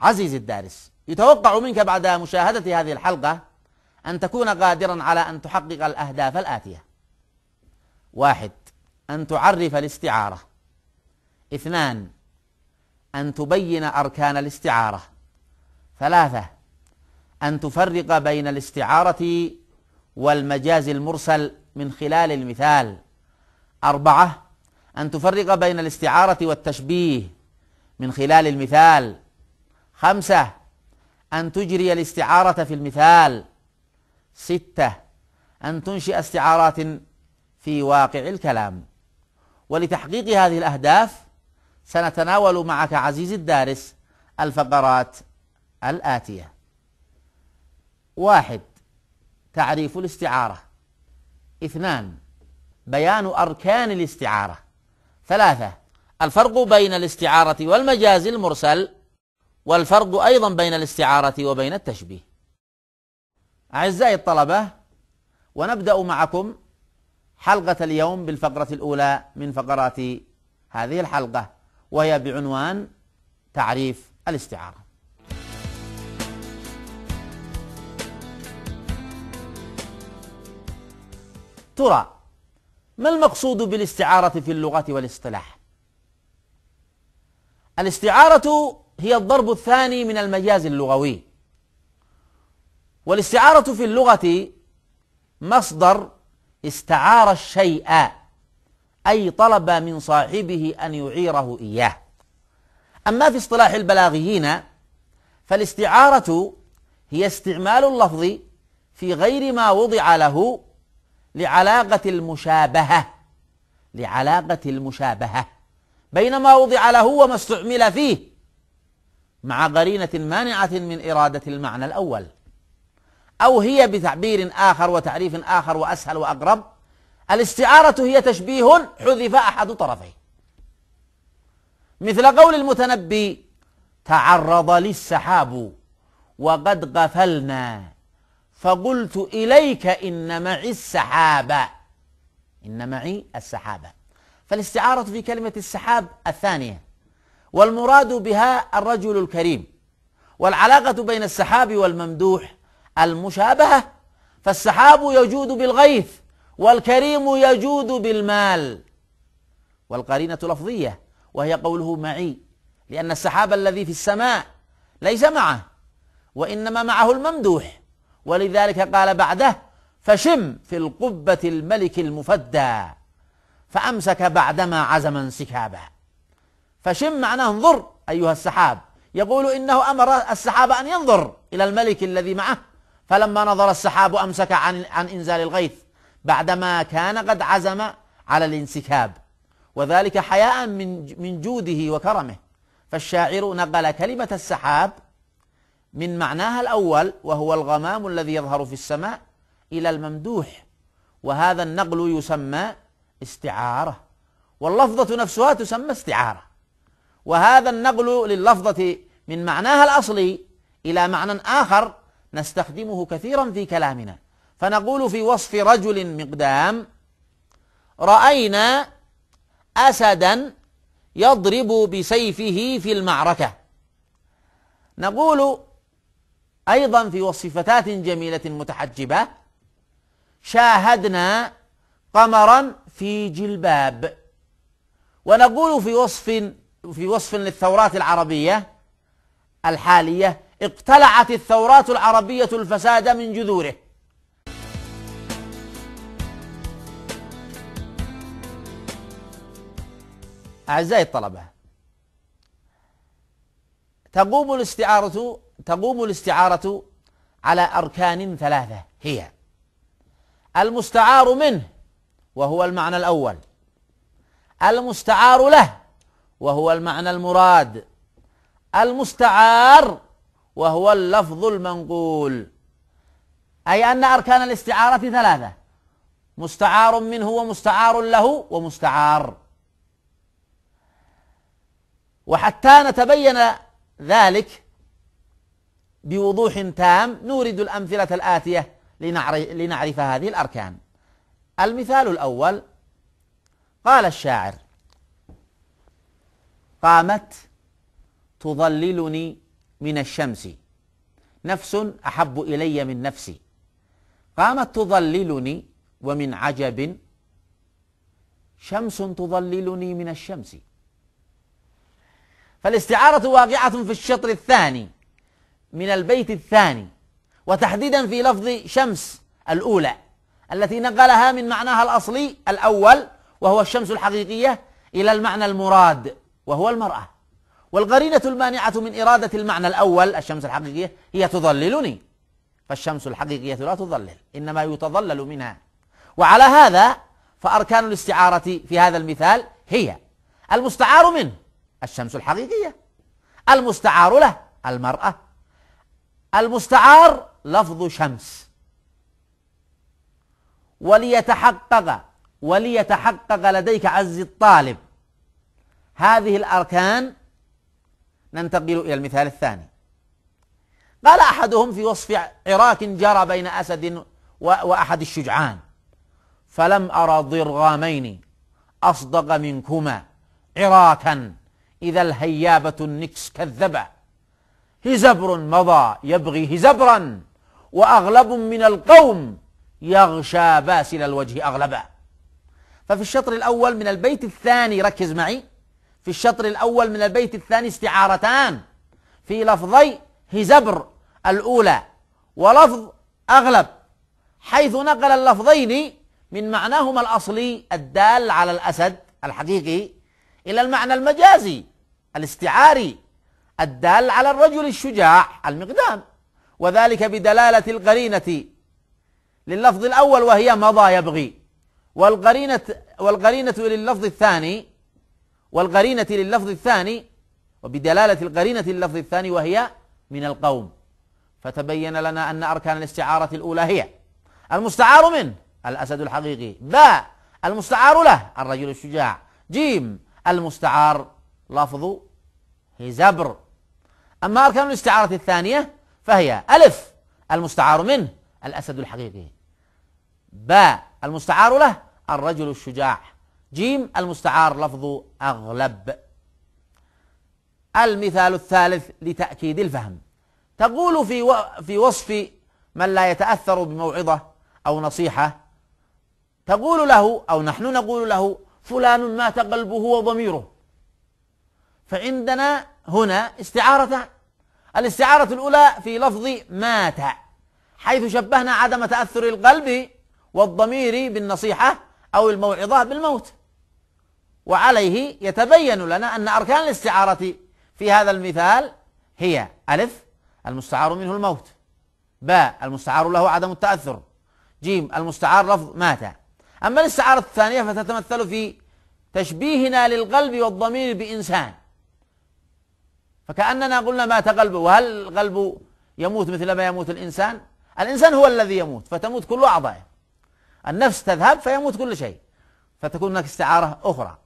عزيزي الدارس يتوقع منك بعد مشاهدة هذه الحلقة أن تكون قادرا على أن تحقق الأهداف الآتية واحد أن تعرف الاستعارة اثنان أن تبين أركان الاستعارة ثلاثة أن تفرق بين الاستعارة والمجاز المرسل من خلال المثال أربعة أن تفرق بين الاستعارة والتشبيه من خلال المثال خمسة أن تجري الاستعارة في المثال ستة أن تنشئ استعارات في واقع الكلام ولتحقيق هذه الأهداف سنتناول معك عزيزي الدارس الفقرات الآتية واحد تعريف الاستعارة اثنان بيان أركان الاستعارة ثلاثة الفرق بين الاستعارة والمجاز المرسل والفرق أيضا بين الاستعارة وبين التشبيه أعزائي الطلبة ونبدأ معكم حلقة اليوم بالفقرة الأولى من فقرات هذه الحلقة وهي بعنوان تعريف الاستعارة ترى ما المقصود بالاستعارة في اللغة والاصطلاح؟ الاستعارة هي الضرب الثاني من المجاز اللغوي والاستعارة في اللغة مصدر استعار الشيء أي طلب من صاحبه أن يعيره إياه أما في اصطلاح البلاغيين فالاستعارة هي استعمال اللفظ في غير ما وضع له لعلاقة المشابهة لعلاقة المشابهة بين ما وضع له وما استعمل فيه مع قرينة مانعة من إرادة المعنى الأول أو هي بتعبير آخر وتعريف آخر وأسهل وأقرب الاستعارة هي تشبيه حذف أحد طرفيه مثل قول المتنبي تعرض لي السحاب وقد غفلنا فقلت إليك إن معي السحاب إن معي السحاب فالاستعارة في كلمة السحاب الثانية والمراد بها الرجل الكريم والعلاقة بين السحاب والممدوح المشابهة فالسحاب يجود بالغيث والكريم يجود بالمال والقرينة لفظية وهي قوله معي لأن السحاب الذي في السماء ليس معه وإنما معه الممدوح ولذلك قال بعده فشم في القبة الملك المفدى فأمسك بعدما عزم انسكابا فشم معناه انظر أيها السحاب يقول إنه أمر السحاب أن ينظر إلى الملك الذي معه فلما نظر السحاب أمسك عن, عن إنزال الغيث بعدما كان قد عزم على الانسكاب وذلك حياء من, من جوده وكرمه فالشاعر نقل كلمة السحاب من معناها الأول وهو الغمام الذي يظهر في السماء إلى الممدوح وهذا النقل يسمى استعارة واللفظة نفسها تسمى استعارة وهذا النقل لللفظة من معناها الأصلي إلى معنى آخر نستخدمه كثيرا في كلامنا فنقول في وصف رجل مقدام رأينا أسدا يضرب بسيفه في المعركة نقول أيضا في وصف فتاة جميلة متحجبة شاهدنا قمرا في جلباب ونقول في وصف في وصف للثورات العربية الحالية اقتلعت الثورات العربية الفساد من جذوره أعزائي الطلبة تقوم الاستعارة تقوم الاستعارة على أركان ثلاثة هي المستعار منه وهو المعنى الأول المستعار له وهو المعنى المراد المستعار وهو اللفظ المنقول أي أن أركان الاستعارة ثلاثة مستعار منه ومستعار له ومستعار وحتى نتبين ذلك بوضوح تام نورد الأمثلة الآتية لنعرف هذه الأركان المثال الأول قال الشاعر قامت تظللني من الشمس نفس احب الي من نفسي قامت تظللني ومن عجب شمس تظللني من الشمس فالاستعاره واقعه في الشطر الثاني من البيت الثاني وتحديدا في لفظ شمس الاولى التي نقلها من معناها الاصلي الاول وهو الشمس الحقيقيه الى المعنى المراد وهو المرأة والقرينة المانعة من إرادة المعنى الأول الشمس الحقيقية هي تضللني فالشمس الحقيقية لا تضلل إنما يتضلل منها وعلى هذا فأركان الاستعارة في هذا المثال هي المستعار منه الشمس الحقيقية المستعار له المرأة المستعار لفظ شمس وليتحقق وليتحقق لديك عز الطالب هذه الأركان ننتقل إلى المثال الثاني قال أحدهم في وصف عراك جرى بين أسد وأحد الشجعان فلم أرى ضرغامين أصدق منكما عراكا إذا الهيابة النكس كذبة هزبر مضى يبغي هزبرا وأغلب من القوم يغشى باسل الوجه أغلبا ففي الشطر الأول من البيت الثاني ركز معي في الشطر الأول من البيت الثاني استعارتان في لفظي هزبر الأولى ولفظ أغلب حيث نقل اللفظين من معناهما الأصلي الدال على الأسد الحقيقي إلى المعنى المجازي الاستعاري الدال على الرجل الشجاع المقدام وذلك بدلالة القرينة لللفظ الأول وهي مضى يبغي والقرينة والقرينة لللفظ الثاني والقرينة لللفظ الثاني وبدلالة القرينة لللفظ الثاني وهي من القوم فتبين لنا أن أركان الاستعارة الأولى هي المستعار منه الأسد الحقيقي باء المستعار له الرجل الشجاع جيم المستعار لفظ هزبر أما أركان الاستعارة الثانية فهي ألف المستعار منه الأسد الحقيقي باء المستعار له الرجل الشجاع جيم المستعار لفظ أغلب المثال الثالث لتأكيد الفهم تقول في و... في وصف من لا يتأثر بموعظة أو نصيحة تقول له أو نحن نقول له فلان مات قلبه وضميره فعندنا هنا استعارتان الاستعارة الأولى في لفظ مات حيث شبهنا عدم تأثر القلب والضمير بالنصيحة أو الموعظة بالموت وعليه يتبين لنا أن أركان الاستعارة في هذا المثال هي ألف المستعار منه الموت باء المستعار له عدم التأثر جيم المستعار لفظ مات أما الاستعارة الثانية فتتمثل في تشبيهنا للقلب والضمير بإنسان فكأننا قلنا مات قلبه وهل القلب يموت مثل ما يموت الإنسان الإنسان هو الذي يموت فتموت كل أعضائه النفس تذهب فيموت كل شيء فتكون هناك استعارة أخرى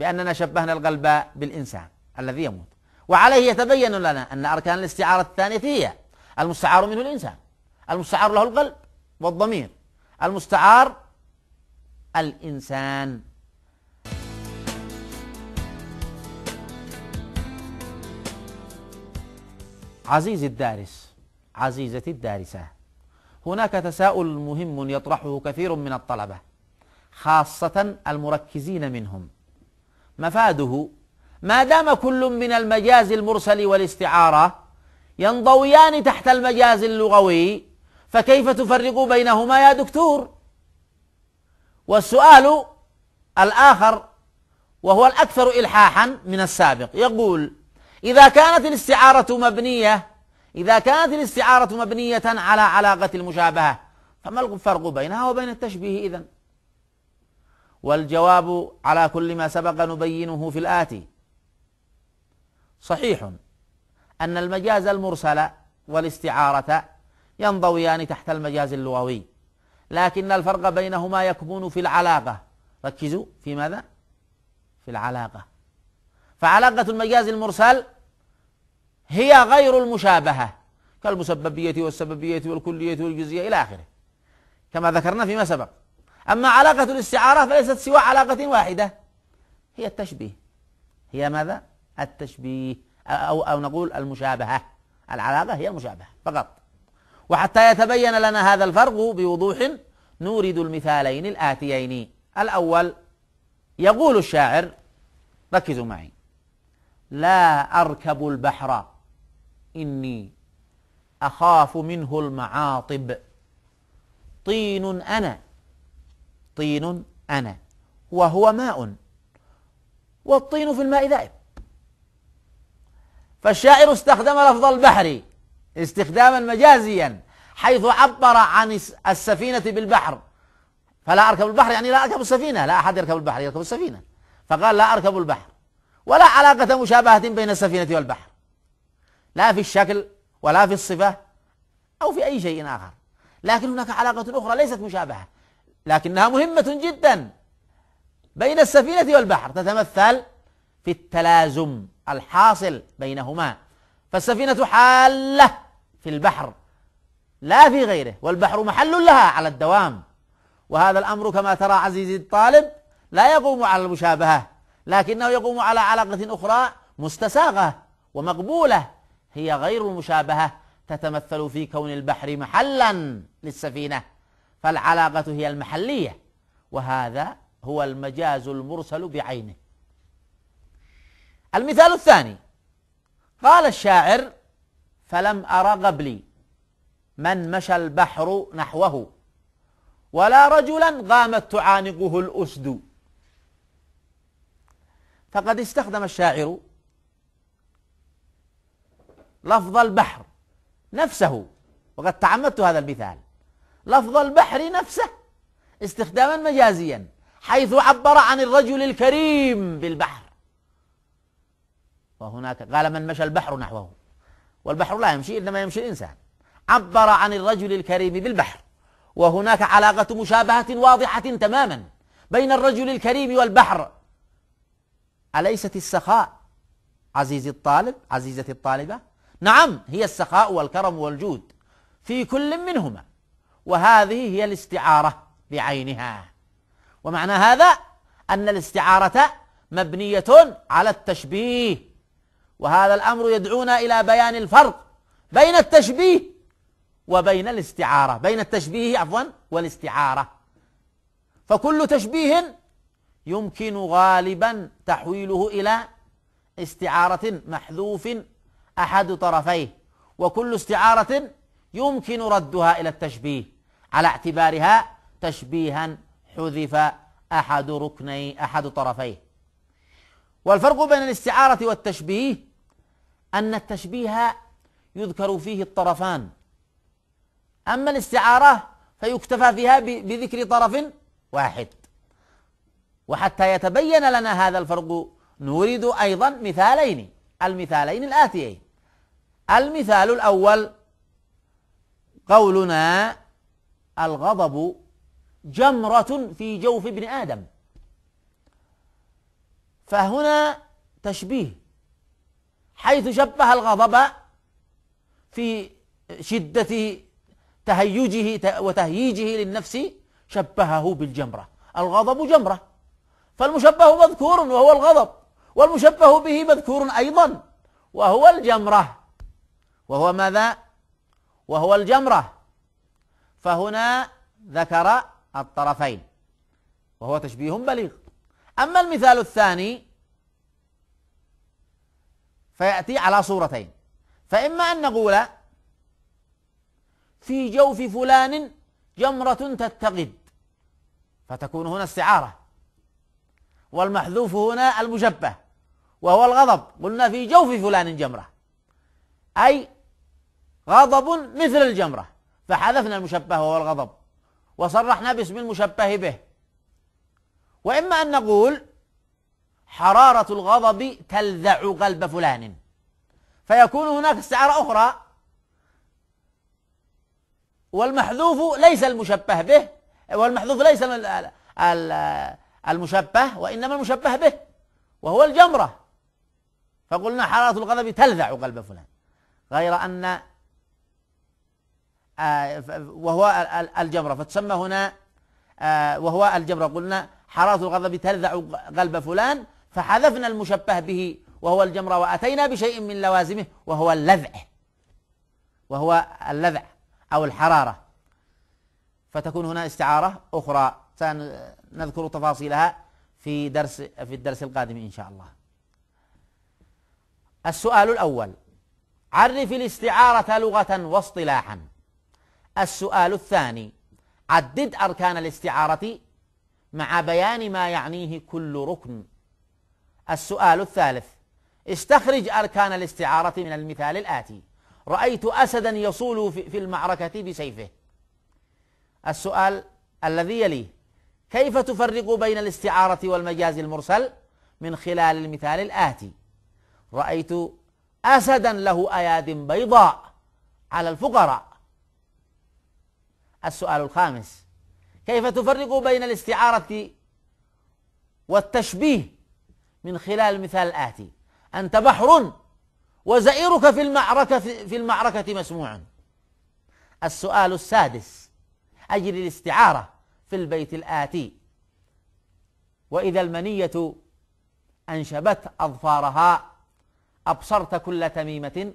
بأننا شبهنا القلب بالإنسان الذي يموت وعليه يتبين لنا أن أركان الاستعارة الثانية هي المستعار منه الإنسان المستعار له القلب والضمير المستعار الإنسان عزيزي الدارس عزيزتي الدارسة هناك تساؤل مهم يطرحه كثير من الطلبة خاصة المركزين منهم مفاده ما دام كل من المجاز المرسل والاستعارة ينضويان تحت المجاز اللغوي فكيف تفرق بينهما يا دكتور والسؤال الآخر وهو الأكثر إلحاحا من السابق يقول إذا كانت الاستعارة مبنية إذا كانت الاستعارة مبنية على علاقة المشابهة فما الفرق بينها وبين التشبيه إذن والجواب على كل ما سبق نبينه في الآتي صحيح أن المجاز المرسل والاستعارة ينضويان تحت المجاز اللغوي لكن الفرق بينهما يكمن في العلاقة ركزوا في ماذا؟ في العلاقة فعلاقة المجاز المرسل هي غير المشابهة كالمسببية والسببية والكلية والجزية إلى آخره كما ذكرنا فيما سبق أما علاقة الاستعارة فليست سوى علاقة واحدة هي التشبيه هي ماذا؟ التشبيه أو, أو نقول المشابهة العلاقة هي المشابهة فقط وحتى يتبين لنا هذا الفرق بوضوح نورد المثالين الآتيين الأول يقول الشاعر ركزوا معي لا أركب البحر إني أخاف منه المعاطب طين أنا طين أنا وهو ماء والطين في الماء ذائب فالشاعر استخدم لفظ البحر استخداما مجازيا حيث عبر عن السفينة بالبحر فلا أركب البحر يعني لا أركب السفينة لا أحد يركب البحر يركب السفينة فقال لا أركب البحر ولا علاقة مشابهة بين السفينة والبحر لا في الشكل ولا في الصفة أو في أي شيء آخر لكن هناك علاقة أخرى ليست مشابهة لكنها مهمة جدا بين السفينة والبحر تتمثل في التلازم الحاصل بينهما فالسفينة حالة في البحر لا في غيره والبحر محل لها على الدوام وهذا الأمر كما ترى عزيزي الطالب لا يقوم على المشابهة لكنه يقوم على علاقة أخرى مستساغة ومقبولة هي غير المشابهة تتمثل في كون البحر محلا للسفينة فالعلاقة هي المحلية وهذا هو المجاز المرسل بعينه المثال الثاني قال الشاعر فلم أر قبلي من مشى البحر نحوه ولا رجلا قامت تعانقه الأسد فقد استخدم الشاعر لفظ البحر نفسه وقد تعمدت هذا المثال لفظ البحر نفسه استخداما مجازيا حيث عبر عن الرجل الكريم بالبحر وهناك قال من مشى البحر نحوه والبحر لا يمشي إنما يمشي الإنسان عبر عن الرجل الكريم بالبحر وهناك علاقة مشابهة واضحة تماما بين الرجل الكريم والبحر أليست السخاء عزيزي الطالب عزيزتي الطالبة نعم هي السخاء والكرم والجود في كل منهما وهذه هي الاستعارة بعينها ومعنى هذا أن الاستعارة مبنية على التشبيه وهذا الأمر يدعونا إلى بيان الفرق بين التشبيه وبين الاستعارة بين التشبيه عفوا والاستعارة فكل تشبيه يمكن غالبا تحويله إلى استعارة محذوف أحد طرفيه وكل استعارة يمكن ردها إلى التشبيه على اعتبارها تشبيها حذف أحد ركني أحد طرفيه والفرق بين الاستعارة والتشبيه أن التشبيه يذكر فيه الطرفان أما الاستعارة فيكتفى فيها بذكر طرف واحد وحتى يتبين لنا هذا الفرق نريد أيضا مثالين المثالين الآتيين المثال الأول قولنا الغضب جمرة في جوف ابن آدم فهنا تشبيه حيث شبه الغضب في شدة تهيجه وتهييجه للنفس شبهه بالجمرة الغضب جمرة فالمشبه مذكور وهو الغضب والمشبه به مذكور أيضا وهو الجمرة وهو ماذا وهو الجمرة فهنا ذكر الطرفين وهو تشبيه بليغ أما المثال الثاني فيأتي على صورتين فإما أن نقول في جوف فلان جمرة تتقد فتكون هنا استعارة والمحذوف هنا المشبه وهو الغضب قلنا في جوف فلان جمرة أي غضب مثل الجمرة فحذفنا المشبه وهو الغضب وصرحنا باسم المشبه به وإما أن نقول حرارة الغضب تلذع قلب فلان فيكون هناك استعارة أخرى والمحذوف ليس المشبه به والمحذوف ليس المشبه وإنما المشبه به وهو الجمرة فقلنا حرارة الغضب تلذع قلب فلان غير أن آه، وهو الجمرة فتسمى هنا آه، وهو الجمرة قلنا حرارة الغضب تلذع قلب فلان فحذفنا المشبه به وهو الجمرة وأتينا بشيء من لوازمه وهو اللذع وهو اللذع أو الحرارة فتكون هنا استعارة أخرى سنذكر تفاصيلها في درس في الدرس القادم إن شاء الله السؤال الأول عرف الاستعارة لغة واصطلاحا السؤال الثاني عدد أركان الاستعارة مع بيان ما يعنيه كل ركن السؤال الثالث استخرج أركان الاستعارة من المثال الآتي رأيت أسدا يصول في المعركة بسيفه السؤال الذي يليه كيف تفرق بين الاستعارة والمجاز المرسل من خلال المثال الآتي رأيت أسدا له أياد بيضاء على الفقراء السؤال الخامس كيف تفرق بين الاستعارة والتشبيه من خلال المثال الآتي أنت بحر وزئيرك في المعركة في المعركة مسموع السؤال السادس أجل الاستعارة في البيت الآتي وإذا المنية أنشبت أظفارها أبصرت كل تميمة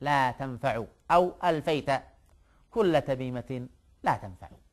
لا تنفع أو ألفيت كل تميمة لا تنفعه